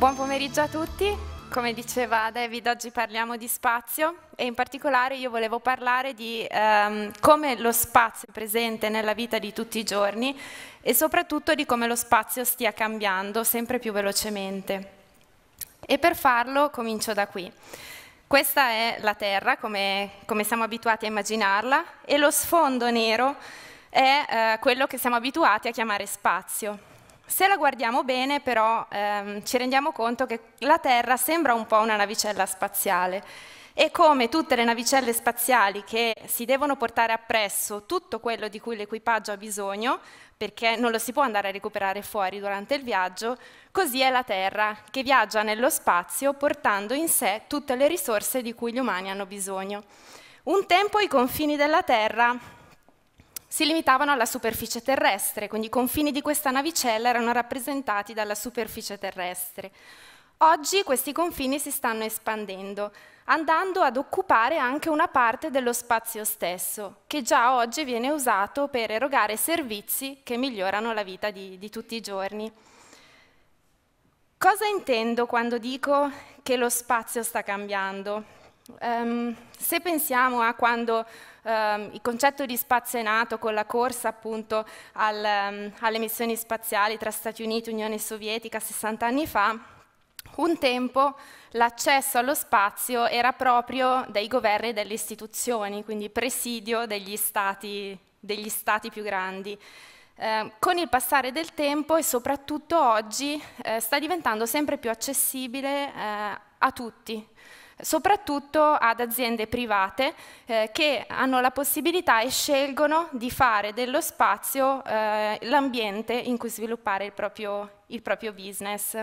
Buon pomeriggio a tutti. Come diceva David, oggi parliamo di spazio e in particolare io volevo parlare di ehm, come lo spazio è presente nella vita di tutti i giorni e soprattutto di come lo spazio stia cambiando sempre più velocemente. E per farlo comincio da qui. Questa è la Terra, come, come siamo abituati a immaginarla, e lo sfondo nero è eh, quello che siamo abituati a chiamare spazio. Se la guardiamo bene però ehm, ci rendiamo conto che la Terra sembra un po' una navicella spaziale e come tutte le navicelle spaziali che si devono portare appresso tutto quello di cui l'equipaggio ha bisogno, perché non lo si può andare a recuperare fuori durante il viaggio, così è la Terra che viaggia nello spazio portando in sé tutte le risorse di cui gli umani hanno bisogno. Un tempo i confini della Terra si limitavano alla superficie terrestre, quindi i confini di questa navicella erano rappresentati dalla superficie terrestre. Oggi questi confini si stanno espandendo, andando ad occupare anche una parte dello spazio stesso, che già oggi viene usato per erogare servizi che migliorano la vita di, di tutti i giorni. Cosa intendo quando dico che lo spazio sta cambiando? Um, se pensiamo a quando ehm, il concetto di spazio è nato con la corsa appunto al, ehm, alle missioni spaziali tra Stati Uniti e Unione Sovietica 60 anni fa, un tempo l'accesso allo spazio era proprio dei governi e delle istituzioni, quindi presidio degli stati, degli stati più grandi. Eh, con il passare del tempo e soprattutto oggi eh, sta diventando sempre più accessibile eh, a tutti, soprattutto ad aziende private eh, che hanno la possibilità e scelgono di fare dello spazio eh, l'ambiente in cui sviluppare il proprio, il proprio business.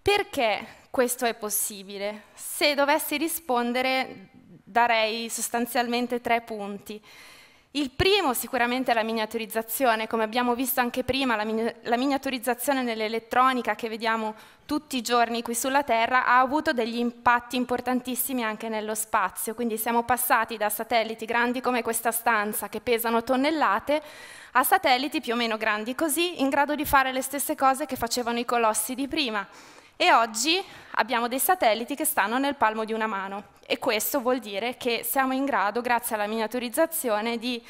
Perché questo è possibile? Se dovessi rispondere darei sostanzialmente tre punti. Il primo sicuramente è la miniaturizzazione, come abbiamo visto anche prima, la, min la miniaturizzazione nell'elettronica che vediamo tutti i giorni qui sulla Terra ha avuto degli impatti importantissimi anche nello spazio, quindi siamo passati da satelliti grandi come questa stanza che pesano tonnellate a satelliti più o meno grandi così, in grado di fare le stesse cose che facevano i colossi di prima. E oggi abbiamo dei satelliti che stanno nel palmo di una mano e questo vuol dire che siamo in grado, grazie alla miniaturizzazione, di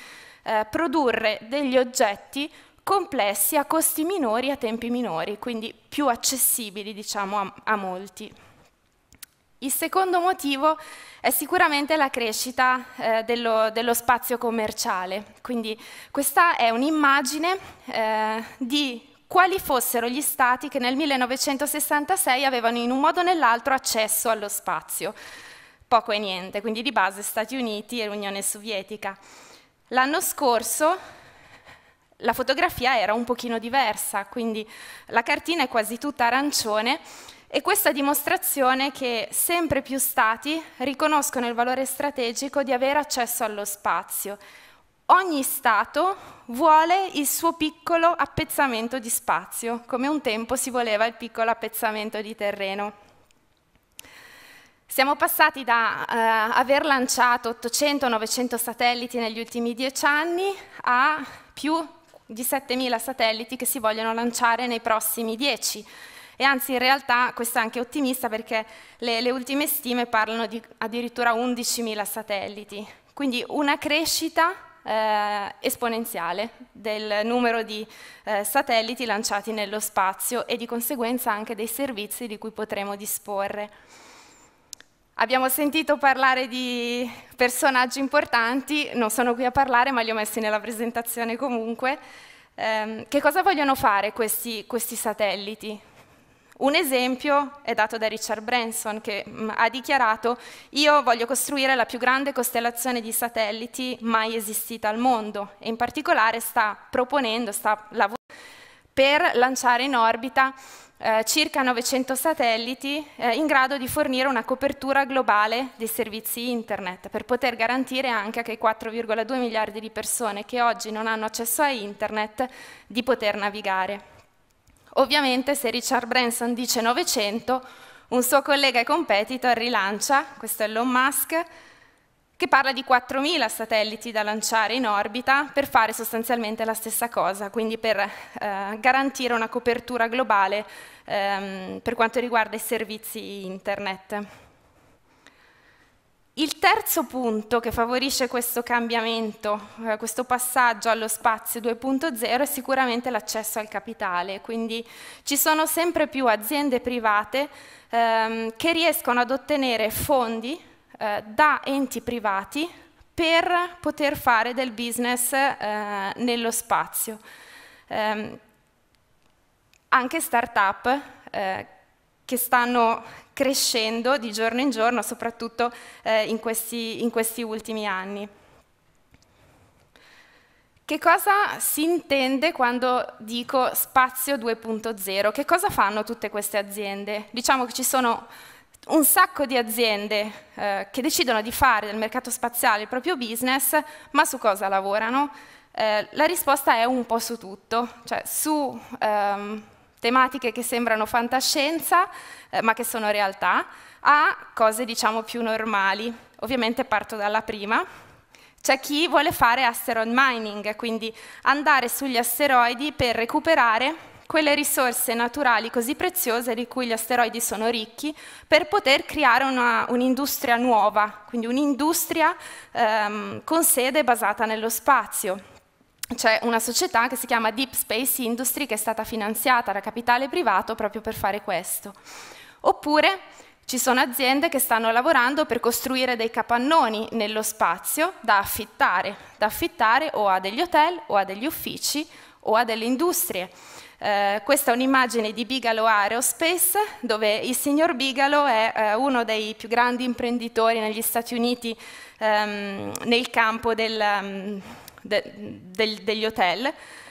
eh, produrre degli oggetti complessi a costi minori e a tempi minori, quindi più accessibili diciamo, a, a molti. Il secondo motivo è sicuramente la crescita eh, dello, dello, spazio commerciale, quindi questa è un'immagine eh, di quali fossero gli stati che nel 1966 avevano in un modo o nell'altro accesso allo spazio poco e niente, quindi di base Stati Uniti e Unione Sovietica. L'anno scorso la fotografia era un pochino diversa, quindi la cartina è quasi tutta arancione e questa dimostrazione che sempre più stati riconoscono il valore strategico di avere accesso allo spazio. Ogni stato vuole il suo piccolo appezzamento di spazio, come un tempo si voleva il piccolo appezzamento di terreno. Siamo passati da eh, aver lanciato 800-900 satelliti negli ultimi dieci anni a più di 7.000 satelliti che si vogliono lanciare nei prossimi 10. E anzi, in realtà, questo è anche ottimista perché le, le ultime stime parlano di addirittura 11.000 satelliti. Quindi una crescita eh, esponenziale del numero di eh, satelliti lanciati nello spazio e di conseguenza anche dei servizi di cui potremo disporre. Abbiamo sentito parlare di personaggi importanti, non sono qui a parlare ma li ho messi nella presentazione comunque. Eh, che cosa vogliono fare questi, questi satelliti? Un esempio è dato da Richard Branson che mh, mm, ha dichiarato io voglio costruire la più grande costellazione di satelliti mai esistita al mondo e in particolare sta proponendo, sta lavorando per lanciare in orbita eh, circa 900 satelliti eh, in grado di fornire una copertura globale dei servizi internet per poter garantire anche a quei 4,2 miliardi di persone che oggi non hanno accesso a internet di poter navigare. Ovviamente se Richard Branson dice 900, un suo collega e competitor rilancia, questo è Elon Musk, che parla di 4.000 satelliti da lanciare in orbita per fare sostanzialmente la stessa cosa, quindi per eh, garantire una copertura globale ehm, per quanto riguarda i servizi internet. Il terzo punto che favorisce questo cambiamento, eh, questo passaggio allo spazio 2.0 è sicuramente l'accesso al capitale, quindi ci sono sempre più aziende private ehm, che riescono ad ottenere fondi eh, da enti privati per poter fare del business eh, nello spazio. Eh, anche start-up eh, che stanno crescendo di giorno in giorno, soprattutto eh, in questi, in questi ultimi anni. Che cosa si intende quando dico spazio 2.0? Che cosa fanno tutte queste aziende? Diciamo che ci sono un sacco di aziende eh, che decidono di fare del mercato spaziale il proprio business, ma su cosa lavorano? Eh, la risposta è un po' su tutto, cioè su ehm, tematiche che sembrano fantascienza, eh, ma che sono realtà, a cose diciamo più normali. Ovviamente parto dalla prima. C'è chi vuole fare asteroid mining, quindi andare sugli asteroidi per recuperare quelle risorse naturali così preziose di cui gli asteroidi sono ricchi, per poter creare un'industria nuova, quindi un'industria ehm, con sede basata nello spazio. C'è una società che si chiama Deep Space Industry che è stata finanziata da capitale privato proprio per fare questo. Oppure ci sono aziende che stanno lavorando per costruire dei capannoni nello spazio da affittare, da affittare o a degli hotel o a degli uffici o a delle industrie. Eh, questa è un'immagine di Bigalow Aerospace, dove il signor Bigalow è eh, uno dei più grandi imprenditori negli Stati Uniti ehm, nel campo del, ehm, de, del, degli hotel.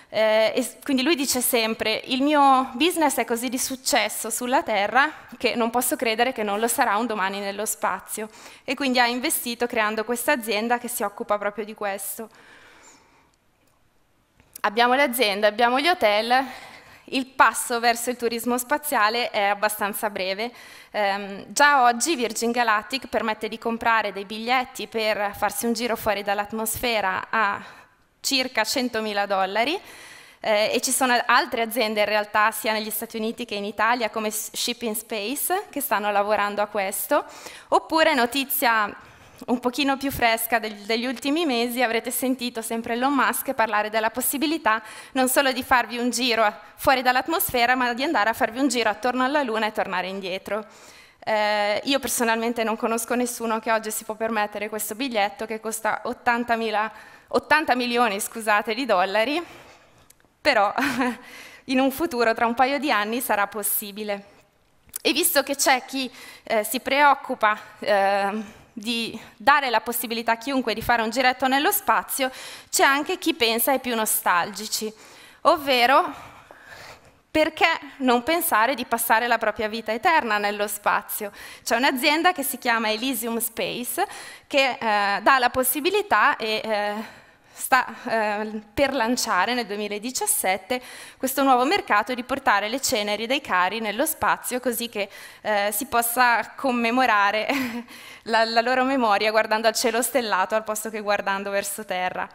Eh, quindi lui dice sempre, il mio business è così di successo sulla Terra che non posso credere che non lo sarà un domani nello spazio. E quindi ha investito creando questa azienda che si occupa proprio di questo. Abbiamo l'azienda, abbiamo gli hotel, il passo verso il turismo spaziale è abbastanza breve. Eh, già oggi Virgin Galactic permette di comprare dei biglietti per farsi un giro fuori dall'atmosfera a circa 100.000 dollari eh, e ci sono altre aziende in realtà sia negli Stati Uniti che in Italia come Ship in Space che stanno lavorando a questo. Oppure notizia un pochino più fresca degli, degli ultimi mesi avrete sentito sempre Elon Musk parlare della possibilità non solo di farvi un giro fuori dall'atmosfera, ma di andare a farvi un giro attorno alla Luna e tornare indietro. Eh, io personalmente non conosco nessuno che oggi si può permettere questo biglietto che costa 80, mila, 80 milioni scusate, di dollari, però in un futuro, tra un paio di anni, sarà possibile. E visto che c'è chi eh, si preoccupa eh, di dare la possibilità a chiunque di fare un giretto nello spazio, c'è anche chi pensa ai più nostalgici, ovvero perché non pensare di passare la propria vita eterna nello spazio? C'è un'azienda che si chiama Elysium Space che eh, dà la possibilità e eh, sta eh, per lanciare nel 2017 questo nuovo mercato di portare le ceneri dei cari nello spazio così che eh, si possa commemorare la, la loro memoria guardando al cielo stellato al posto che guardando verso terra.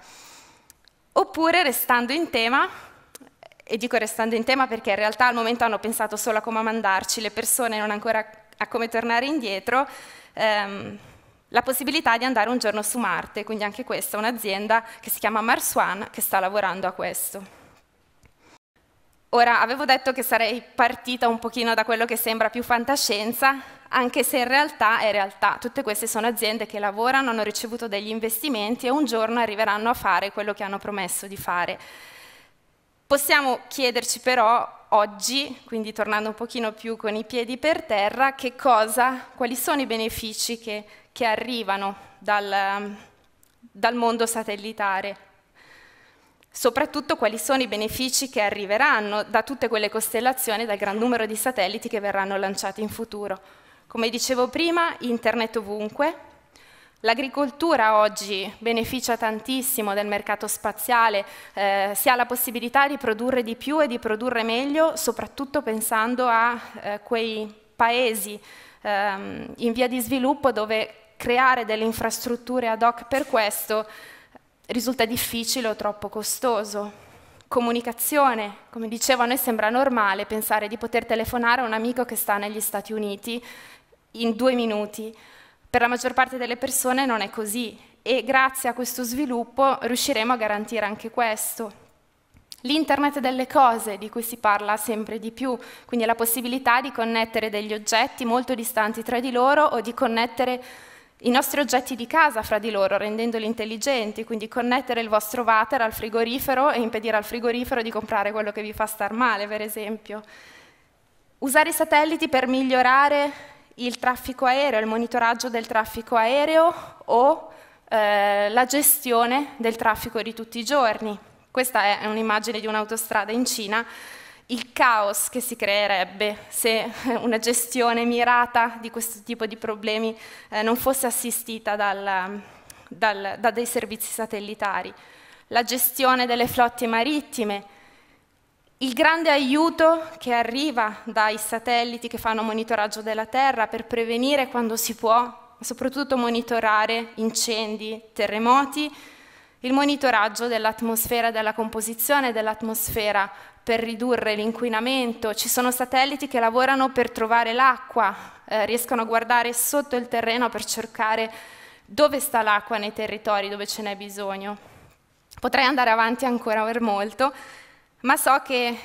Oppure, restando in tema, e dico restando in tema perché in realtà al momento hanno pensato solo a come mandarci le persone, non ancora a come tornare indietro, ehm, la possibilità di andare un giorno su Marte, quindi anche questa è un'azienda che si chiama Mars One che sta lavorando a questo. Ora, avevo detto che sarei partita un pochino da quello che sembra più fantascienza, anche se in realtà è realtà. Tutte queste sono aziende che lavorano, hanno ricevuto degli investimenti e un giorno arriveranno a fare quello che hanno promesso di fare. Possiamo chiederci però oggi, quindi tornando un pochino più con i piedi per terra, cosa, quali sono i benefici che, che arrivano dal, dal mondo satellitare soprattutto quali sono i benefici che arriveranno da tutte quelle costellazioni, dal gran numero di satelliti che verranno lanciati in futuro. Come dicevo prima, internet ovunque, l'agricoltura oggi beneficia tantissimo del mercato spaziale, eh, si ha la possibilità di produrre di più e di produrre meglio, soprattutto pensando a eh, quei paesi ehm, in via di sviluppo dove creare delle infrastrutture ad hoc per questo risulta difficile o troppo costoso. Comunicazione, come dicevo, a noi sembra normale pensare di poter telefonare a un amico che sta negli Stati Uniti in due minuti. Per la maggior parte delle persone non è così e grazie a questo sviluppo riusciremo a garantire anche questo. L'internet delle cose, di cui si parla sempre di più, quindi la possibilità di connettere degli oggetti molto distanti tra di loro o di connettere i nostri oggetti di casa fra di loro, rendendoli intelligenti, quindi connettere il vostro water al frigorifero e impedire al frigorifero di comprare quello che vi fa star male, per esempio. Usare i satelliti per migliorare il traffico aereo, il monitoraggio del traffico aereo o eh, la gestione del traffico di tutti i giorni. Questa è un'immagine di un'autostrada in Cina il caos che si creerebbe se una gestione mirata di questo tipo di problemi eh, non fosse assistita dal, dal, da dei servizi satellitari, la gestione delle flotte marittime, il grande aiuto che arriva dai satelliti che fanno monitoraggio della Terra per prevenire quando si può, soprattutto monitorare incendi, terremoti, il monitoraggio dell'atmosfera, della composizione dell'atmosfera per ridurre l'inquinamento, ci sono satelliti che lavorano per trovare l'acqua, eh, riescono a guardare sotto il terreno per cercare dove sta l'acqua nei territori dove ce n'è bisogno. Potrei andare avanti ancora per molto, ma so che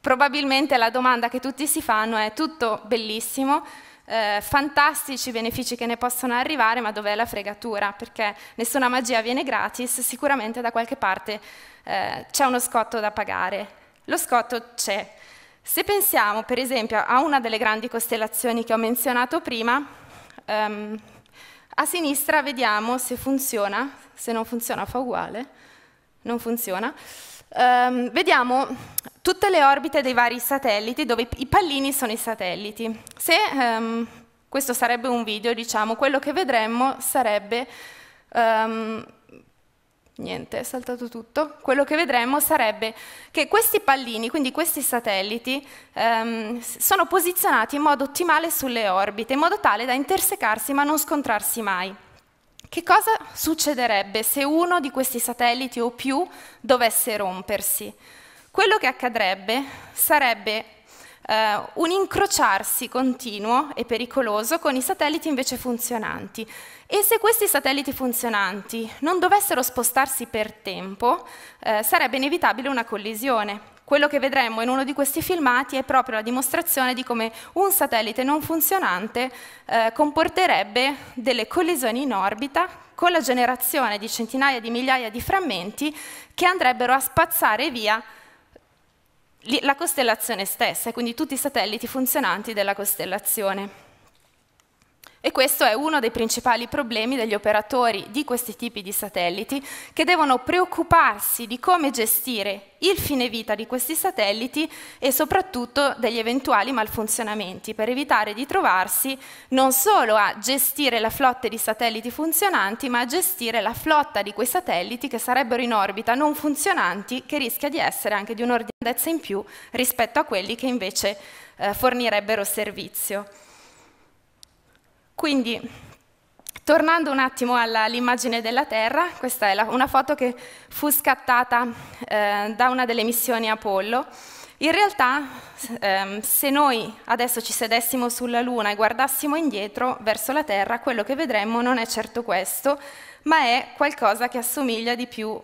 probabilmente la domanda che tutti si fanno è tutto bellissimo, eh, fantastici benefici che ne possono arrivare, ma dov'è la fregatura? Perché nessuna magia viene gratis, sicuramente da qualche parte eh, c'è uno scotto da pagare. Lo scotto c'è. Se pensiamo per esempio a una delle grandi costellazioni che ho menzionato prima, ehm, a sinistra vediamo se funziona, se non funziona fa uguale, non funziona. Um, vediamo tutte le orbite dei vari satelliti, dove i pallini sono i satelliti. Se um, questo sarebbe un video, diciamo, quello che vedremmo sarebbe... Um, niente, è saltato tutto. Quello che vedremmo sarebbe che questi pallini, quindi questi satelliti, um, sono posizionati in modo ottimale sulle orbite, in modo tale da intersecarsi ma non scontrarsi mai. Che cosa succederebbe se uno di questi satelliti o più dovesse rompersi? Quello che accadrebbe sarebbe eh, un incrociarsi continuo e pericoloso con i satelliti invece funzionanti. E se questi satelliti funzionanti non dovessero spostarsi per tempo, eh, sarebbe inevitabile una collisione. Quello che vedremo in uno di questi filmati è proprio la dimostrazione di come un satellite non funzionante eh, comporterebbe delle collisioni in orbita con la generazione di centinaia di migliaia di frammenti che andrebbero a spazzare via la costellazione stessa quindi tutti i satelliti funzionanti della costellazione. E questo è uno dei principali problemi degli operatori di questi tipi di satelliti che devono preoccuparsi di come gestire il fine vita di questi satelliti e soprattutto degli eventuali malfunzionamenti per evitare di trovarsi non solo a gestire la flotta di satelliti funzionanti ma a gestire la flotta di quei satelliti che sarebbero in orbita non funzionanti che rischia di essere anche di un'ordinatezza in più rispetto a quelli che invece eh, fornirebbero servizio. Quindi, tornando un attimo all'immagine della Terra, questa è la, una foto che fu scattata eh, da una delle missioni Apollo. In realtà, ehm, se noi adesso ci sedessimo sulla Luna e guardassimo indietro verso la Terra, quello che vedremmo non è certo questo, ma è qualcosa che assomiglia di più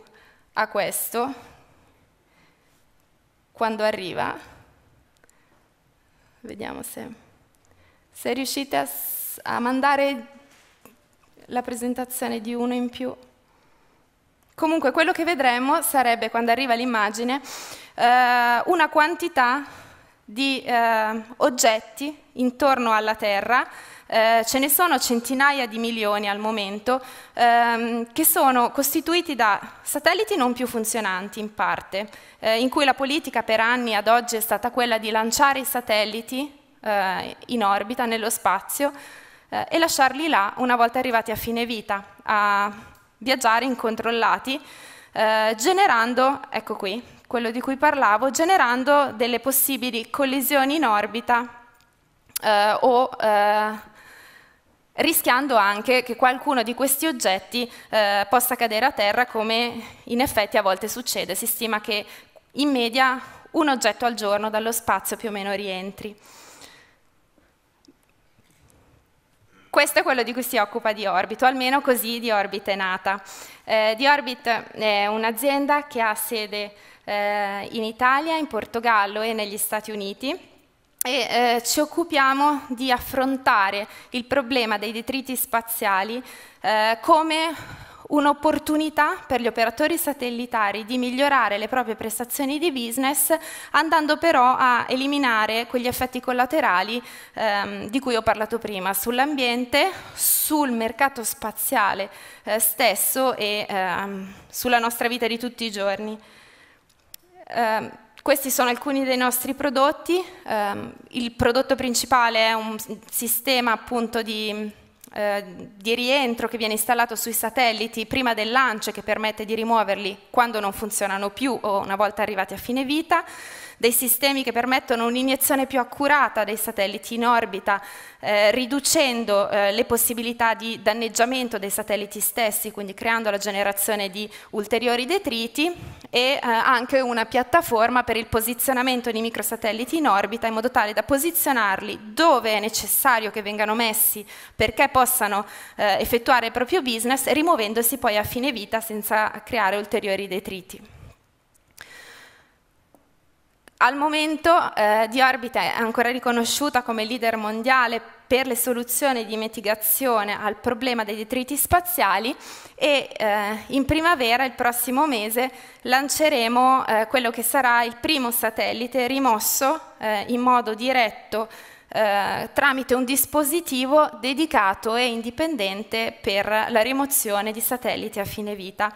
a questo quando arriva. Vediamo se, se riuscite a a mandare la presentazione di uno in più. Comunque quello che vedremo sarebbe, quando arriva l'immagine, eh, una quantità di eh, oggetti intorno alla Terra, eh, ce ne sono centinaia di milioni al momento, ehm, che sono costituiti da satelliti non più funzionanti in parte, eh, in cui la politica per anni ad oggi è stata quella di lanciare i satelliti eh, in orbita, nello spazio, eh, e lasciarli là una volta arrivati a fine vita, a viaggiare incontrollati, eh, generando, ecco qui, quello di cui parlavo, generando delle possibili collisioni in orbita eh, o eh, rischiando anche che qualcuno di questi oggetti eh, possa cadere a terra come in effetti a volte succede. Si stima che in media un oggetto al giorno dallo spazio più o meno rientri. Questo è quello di cui si occupa di Orbit, o almeno così di Orbit è nata. Eh, Orbit è un'azienda che ha sede eh, in Italia, in Portogallo e negli Stati Uniti e eh, ci occupiamo di affrontare il problema dei detriti spaziali eh, come un'opportunità per gli operatori satellitari di migliorare le proprie prestazioni di business andando però a eliminare quegli effetti collaterali ehm, di cui ho parlato prima sull'ambiente, sul mercato spaziale eh, stesso e ehm, sulla nostra vita di tutti i giorni. Eh, questi sono alcuni dei nostri prodotti, eh, il prodotto principale è un sistema appunto di eh, di rientro che viene installato sui satelliti prima del lancio che permette di rimuoverli quando non funzionano più o una volta arrivati a fine vita, dei sistemi che permettono un'iniezione più accurata dei satelliti in orbita, eh, riducendo eh, le possibilità di danneggiamento dei satelliti stessi, quindi creando la generazione di ulteriori detriti e eh, anche una piattaforma per il posizionamento di microsatelliti in orbita in modo tale da posizionarli dove è necessario che vengano messi perché possano eh, effettuare il proprio business, rimuovendosi poi a fine vita senza creare ulteriori detriti. Al momento eh, di Orbita è ancora riconosciuta come leader mondiale per le soluzioni di mitigazione al problema dei detriti spaziali e eh, in primavera, il prossimo mese, lanceremo eh, quello che sarà il primo satellite rimosso eh, in modo diretto eh, tramite un dispositivo dedicato e indipendente per la rimozione di satelliti a fine vita.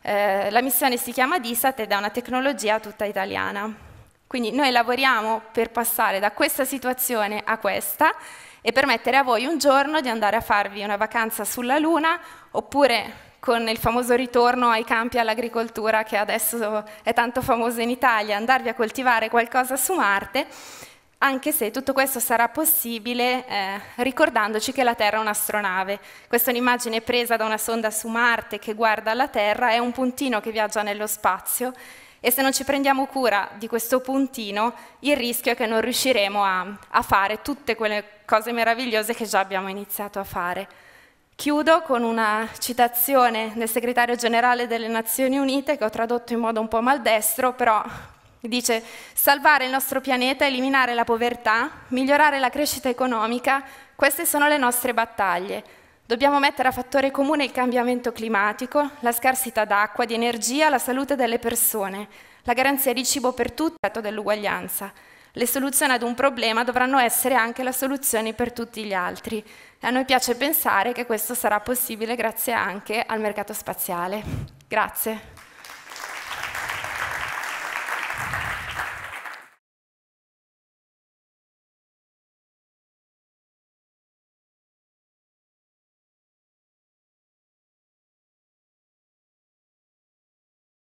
Eh, la missione si chiama DISAT ed è una tecnologia tutta italiana. Quindi noi lavoriamo per passare da questa situazione a questa e permettere a voi un giorno di andare a farvi una vacanza sulla Luna oppure con il famoso ritorno ai campi all'agricoltura che adesso è tanto famoso in Italia, andarvi a coltivare qualcosa su Marte, anche se tutto questo sarà possibile eh, ricordandoci che la Terra è un'astronave. Questa è un'immagine presa da una sonda su Marte che guarda la Terra, è un puntino che viaggia nello spazio e se non ci prendiamo cura di questo puntino, il rischio è che non riusciremo a, a fare tutte quelle cose meravigliose che già abbiamo iniziato a fare. Chiudo con una citazione del segretario generale delle Nazioni Unite che ho tradotto in modo un po' maldestro, però dice salvare il nostro pianeta, eliminare la povertà, migliorare la crescita economica, queste sono le nostre battaglie. Dobbiamo mettere a fattore comune il cambiamento climatico, la scarsità d'acqua, di energia, la salute delle persone, la garanzia di cibo per tutti, il fatto dell'uguaglianza. Le soluzioni ad un problema dovranno essere anche le soluzioni per tutti gli altri. E a noi piace pensare che questo sarà possibile grazie anche al mercato spaziale. Grazie.